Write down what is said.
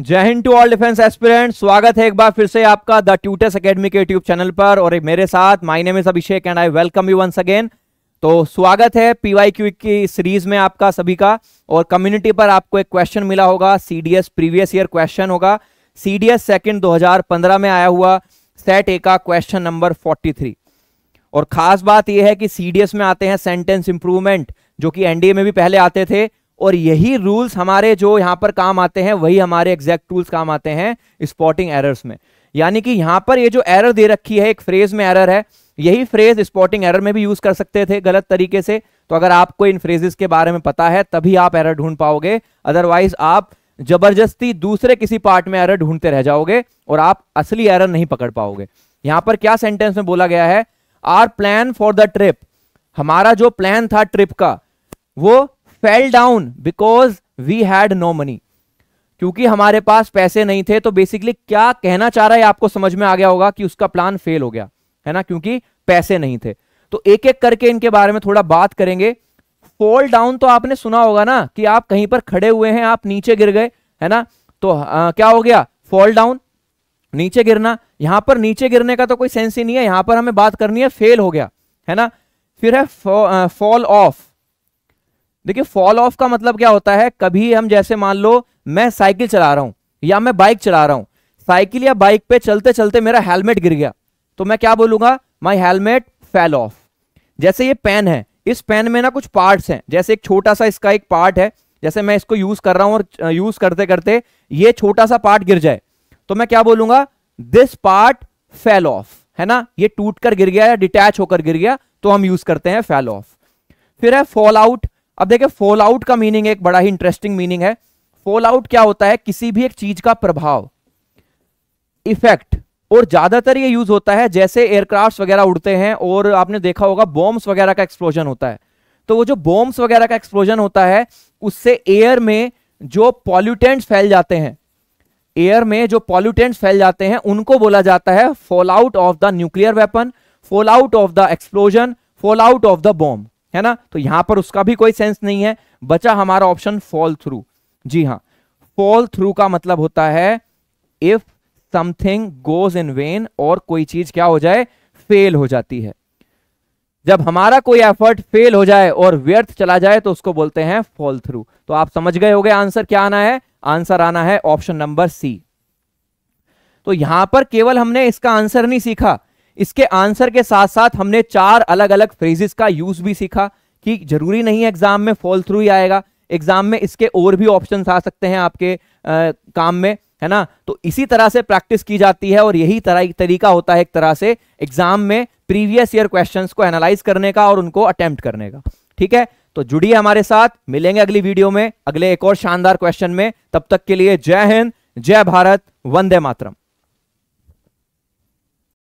जय Hind to all defence aspirant स्वागत है एक बार फिर से आपका द ट्यूटर्स अकेडमी के यूट्यूब चैनल पर और मेरे साथ my name is Abhishek and I welcome you once again तो स्वागत है पीवाई क्यू की सीरीज में आपका सभी का और कम्युनिटी पर आपको एक क्वेश्चन मिला होगा सीडीएस प्रीवियस ईयर क्वेश्चन होगा सीडीएस सेकेंड दो में आया हुआ सेट ए का क्वेश्चन नंबर फोर्टी और खास बात यह है कि सीडीएस में आते हैं सेंटेंस इंप्रूवमेंट जो कि एनडीए में भी पहले आते थे और यही रूल्स हमारे जो यहां पर काम आते हैं वही हमारे एग्जैक्ट रूल्स काम आते हैं स्पॉटिंग एरर्स में यानी कि यहां पर ये जो एरर दे रखी है एक फ्रेज में एरर है यही फ्रेज स्पॉटिंग एरर में भी यूज कर सकते थे गलत तरीके से तो अगर आपको इन फ्रेजेस के बारे में पता है तभी आप एरर ढूंढ पाओगे अदरवाइज आप जबरदस्ती दूसरे किसी पार्ट में एरर ढूंढते रह जाओगे और आप असली एरर नहीं पकड़ पाओगे यहां पर क्या सेंटेंस में बोला गया है our plan for the trip हमारा जो प्लान था ट्रिप का वो fell down because we had no money क्योंकि हमारे पास पैसे नहीं थे तो बेसिकली क्या कहना चाह रहा है आपको समझ में आ गया होगा कि उसका प्लान फेल हो गया है ना क्योंकि पैसे नहीं थे तो एक एक करके इनके बारे में थोड़ा बात करेंगे फॉल डाउन तो आपने सुना होगा ना कि आप कहीं पर खड़े हुए हैं आप नीचे गिर गए है ना तो आ, क्या हो गया फॉल डाउन नीचे गिरना यहां पर नीचे गिरने का तो कोई सेंस ही नहीं है यहां पर हमें बात करनी है फेल हो गया है ना फिर है फॉल ऑफ देखिए फॉल ऑफ का मतलब क्या होता है कभी हम जैसे मान लो मैं साइकिल चला रहा हूं या मैं बाइक चला रहा हूं साइकिल या बाइक पे चलते चलते मेरा हेलमेट गिर गया तो मैं क्या बोलूंगा माई हेलमेट फेल ऑफ जैसे ये पेन है इस पेन में ना कुछ पार्ट्स हैं जैसे एक छोटा सा इसका एक पार्ट है जैसे मैं इसको यूज कर रहा हूं और यूज करते करते ये छोटा सा पार्ट गिर जाए तो मैं क्या बोलूंगा दिस पार्ट फेल ऑफ है ना ये टूट कर गिर गया या डिटैच होकर गिर गया तो हम यूज करते हैं फेल ऑफ फिर है फॉल आउट अब देखिए फॉल आउट का मीनिंग एक बड़ा ही इंटरेस्टिंग मीनिंग है फॉल आउट क्या होता है किसी भी एक चीज का प्रभाव इफेक्ट और ज्यादातर ये यूज होता है जैसे एयरक्राफ्ट वगैरह उड़ते हैं और आपने देखा होगा बॉम्ब्स वगैरह का एक्सप्लोजन होता है तो वो जो बॉम्ब्स वगैरह का एक्सप्लोजन होता है उससे एयर में जो पॉल्यूटेंट फैल जाते हैं एयर में जो पॉल्यूटेंट फैल जाते हैं उनको बोला जाता है fall out of the nuclear weapon fall out of the explosion fall out of the bomb है ना तो यहां पर उसका भी कोई सेंस नहीं है बचा हमारा ऑप्शन फॉल थ्रू जी हां फॉल थ्रू का मतलब होता है if something goes in vain और कोई चीज क्या हो जाए फेल हो जाती है जब हमारा कोई एफर्ट फेल हो जाए और व्यर्थ चला जाए तो उसको बोलते हैं फॉल थ्रू तो आप समझ गए हो गए आंसर क्या आना है आंसर आना है ऑप्शन नंबर सी तो यहां पर केवल हमने इसका आंसर नहीं सीखा इसके आंसर के साथ साथ हमने चार अलग अलग फ्रेजेस का यूज भी सीखा कि जरूरी नहीं है एग्जाम में फॉल थ्रू ही आएगा एग्जाम में इसके और भी ऑप्शन आ सकते हैं आपके आ, काम में है ना तो इसी तरह से प्रैक्टिस की जाती है और यही तरह तरीका होता है एक तरह से एग्जाम में प्रीवियस ईयर क्वेश्चंस को एनालाइज करने का और उनको अटेम्प्ट करने का ठीक है तो जुड़िए हमारे साथ मिलेंगे अगली वीडियो में अगले एक और शानदार क्वेश्चन में तब तक के लिए जय हिंद जय भारत वंदे मातरम